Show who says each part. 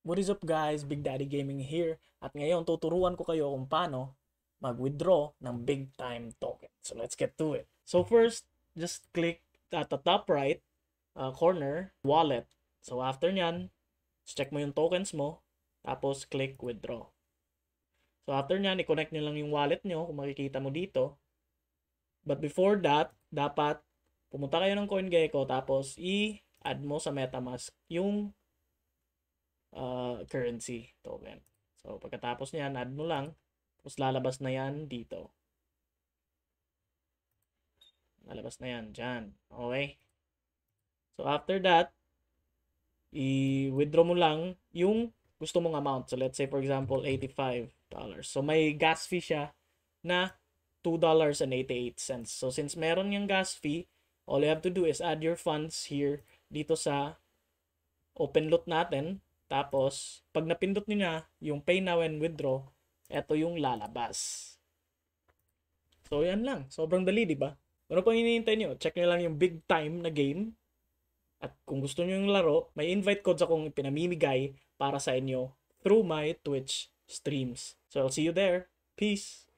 Speaker 1: What is up guys? Big Daddy Gaming here. At ngayon tuturuan ko kayo kung paano mag-withdraw ng big time token. So let's get to it. So first, just click at the top right uh, corner, wallet. So after nyan, check mo yung tokens mo. Tapos click withdraw. So after nyan, i-connect nyo lang yung wallet nyo kung makikita mo dito. But before that, dapat pumunta kayo ng CoinGecko tapos i-add mo sa MetaMask yung uh, currency token. So, pagkatapos niyan, add mo lang. Tapos lalabas na yan dito. Lalabas na yan Diyan. Okay? So, after that, i-withdraw mo lang yung gusto mong amount. So, let's say for example, $85. So, may gas fee siya na $2.88. So, since meron yung gas fee, all you have to do is add your funds here dito sa open lot natin. Tapos, pag napindot nyo na yung pay now and withdraw, eto yung lalabas. So, yan lang. Sobrang dali, di ba? Ano pang hinihintay nyo? Check nyo lang yung big time na game. At kung gusto nyo yung laro, may invite codes akong pinamimigay para sa inyo through my Twitch streams. So, I'll see you there. Peace!